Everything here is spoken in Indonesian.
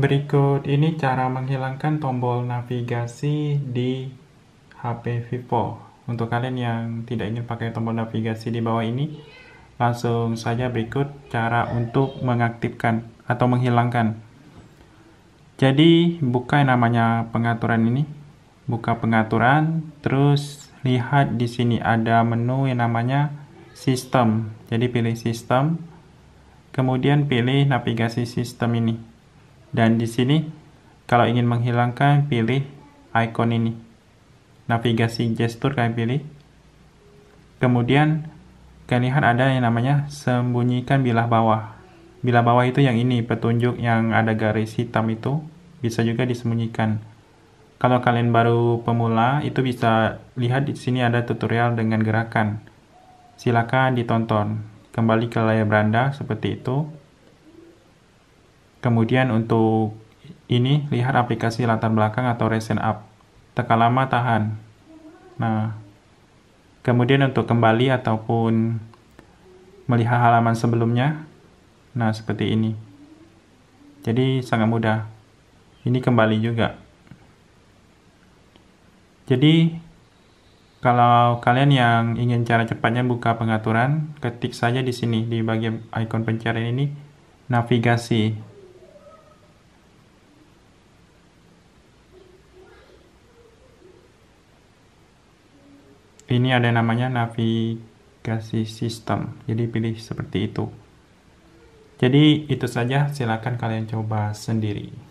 Berikut ini cara menghilangkan tombol navigasi di HP Vivo. Untuk kalian yang tidak ingin pakai tombol navigasi di bawah ini, langsung saja berikut cara untuk mengaktifkan atau menghilangkan. Jadi, buka yang namanya pengaturan ini. Buka pengaturan, terus lihat di sini ada menu yang namanya sistem. Jadi, pilih sistem, kemudian pilih navigasi sistem ini. Dan di sini, kalau ingin menghilangkan, pilih icon ini. Navigasi gestur kalian pilih. Kemudian, kalian lihat ada yang namanya sembunyikan bilah bawah. Bilah bawah itu yang ini, petunjuk yang ada garis hitam itu, bisa juga disembunyikan. Kalau kalian baru pemula, itu bisa lihat di sini ada tutorial dengan gerakan. Silakan ditonton. Kembali ke layar beranda seperti itu. Kemudian untuk ini, lihat aplikasi latar belakang atau recent up. Tekan lama, tahan. Nah, kemudian untuk kembali ataupun melihat halaman sebelumnya, nah seperti ini. Jadi sangat mudah. Ini kembali juga. Jadi, kalau kalian yang ingin cara cepatnya buka pengaturan, ketik saja di sini, di bagian ikon pencarian ini, navigasi. ini ada namanya navigasi sistem jadi pilih seperti itu jadi itu saja silakan kalian coba sendiri